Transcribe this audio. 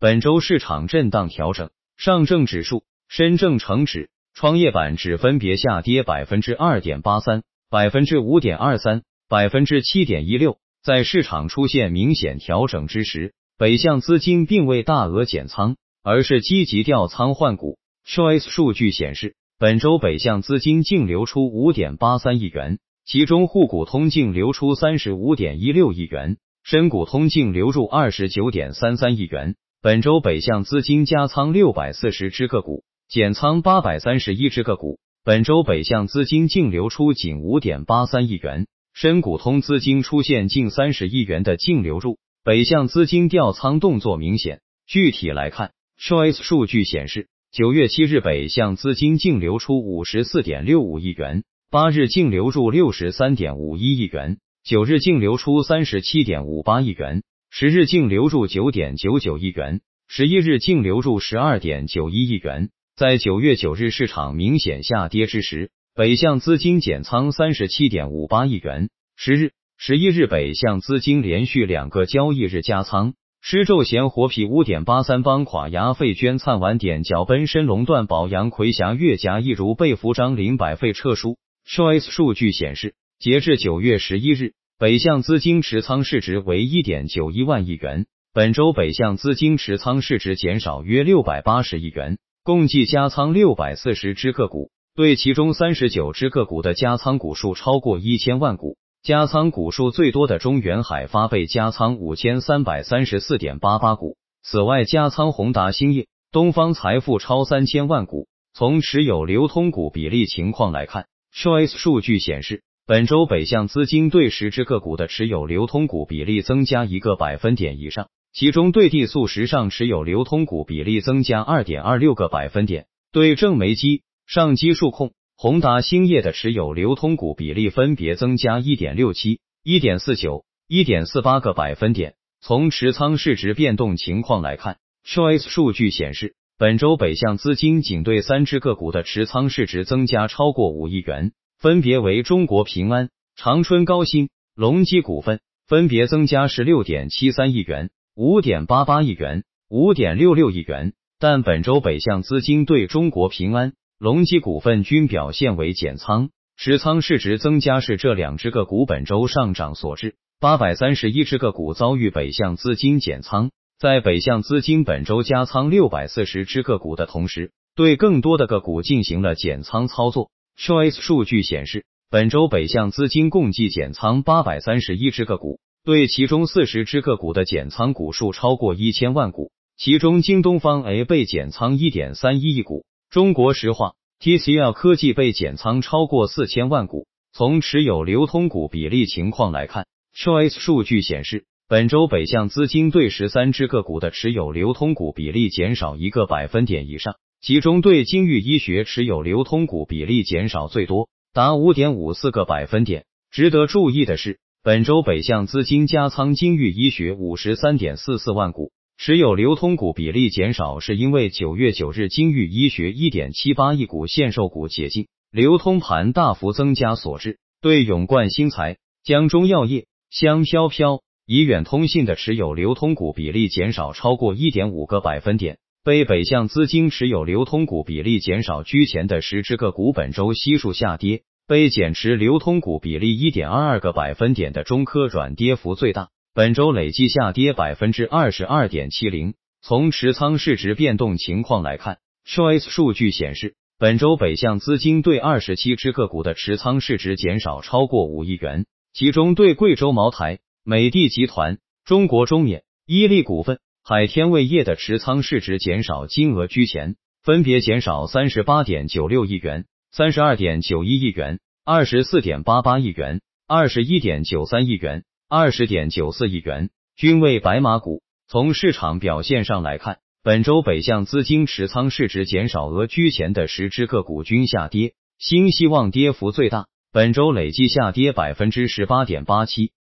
本周市场震荡调整，上证指数、深证成指、创业板指分别下跌百分之二点八三、百分之五点二三、百分之七点一六。在市场出现明显调整之时，北向资金并未大额减仓，而是积极调仓换股。Choice 数据显示，本周北向资金净流出五点八三亿元，其中沪股通净流出三十五点一六亿元，深股通净流入二十九点三三亿元。本周北向资金加仓六百四十只个股，减仓八百三十一只个股。本周北向资金净流出仅五点八三亿元，深股通资金出现近三十亿元的净流入，北向资金调仓动作明显。具体来看，Choice 数据显示，九月七日北向资金净流出五十四点六五亿元，八日净流入六十三点五一亿元，九日净流出三十七点五八亿元。十日净流入九点九九亿元，十一日净流入十二点九一亿元。在九月九日市场明显下跌之时，北向资金减仓三十七点五八亿元。十日、十一日北向资金连续两个交易日加仓。施咒贤活皮五点八三，帮垮牙费捐灿晚点脚奔身龙断宝阳葵霞月夹一如被服张林百费撤书。Choice 数据显示，截至九月十一日。北向资金持仓市值为一点九一万亿元，本周北向资金持仓市值减少约六百八十亿元，共计加仓六百四十只个股，对其中三十九只个股的加仓股数超过一千万股，加仓股数最多的中远海发被加仓五千三百三十四点八八股，此外加仓宏达兴业、东方财富超三千万股。从持有流通股比例情况来看，Choice 数据显示。本周北向资金对十只个股的持有流通股比例增加一个百分点以上，其中对地素时尚持有流通股比例增加二点二六个百分点，对正煤机、上机数控、宏达兴业的持有流通股比例分别增加一点六七、一点四九、一点四八个百分点。从持仓市值变动情况来看，Choice 数据显示，本周北向资金仅对三只个股的持仓市值增加超过五亿元。分别为中国平安、长春高新、隆基股份，分别增加十六点七三亿元、五点八八亿元、五点六六亿元。但本周北向资金对中国平安、隆基股份均表现为减仓，持仓市值增加是这两只个股本周上涨所致。八百三十一只个股遭遇北向资金减仓，在北向资金本周加仓六百四十只个股的同时，对更多的个股进行了减仓操作。Choice 数据显示，本周北向资金共计减仓八百三十一只个股，对其中四十只个股的减仓股数超过一千万股，其中京东方 A 被减仓一点三一亿股，中国石化、TCL 科技被减仓超过四千万股。从持有流通股比例情况来看，Choice 数据显示，本周北向资金对十三只个股的持有流通股比例减少一个百分点以上。其中对金域医学持有流通股比例减少最多，达五点五四个百分点。值得注意的是，本周北向资金加仓金域医学五十三点四四万股，持有流通股比例减少，是因为九月九日金域医学一点七八亿股限售股解禁，流通盘大幅增加所致。对永冠新材、江中药业、香飘飘、怡远通信的持有流通股比例减少超过一点五个百分点。非北向资金持有流通股比例减少居前的十只个股本周悉数下跌，被减持流通股比例一点二二个百分点的中科软跌幅最大，本周累计下跌百分之二十二点七零。从持仓市值变动情况来看，Choice 数据显示，本周北向资金对二十七只个股的持仓市值减少超过五亿元，其中对贵州茅台、美的集团、中国中冶、伊利股份。海天味业的持仓市值减少金额居前，分别减少三十八点九六亿元、三十二点九一亿元、二十四点八八亿元、二十一点九三亿元、二十点九四亿元，均为白马股。从市场表现上来看，本周北向资金持仓市值减少额居前的十只个股均下跌，新希望跌幅最大，本周累计下跌百分之十八点八七。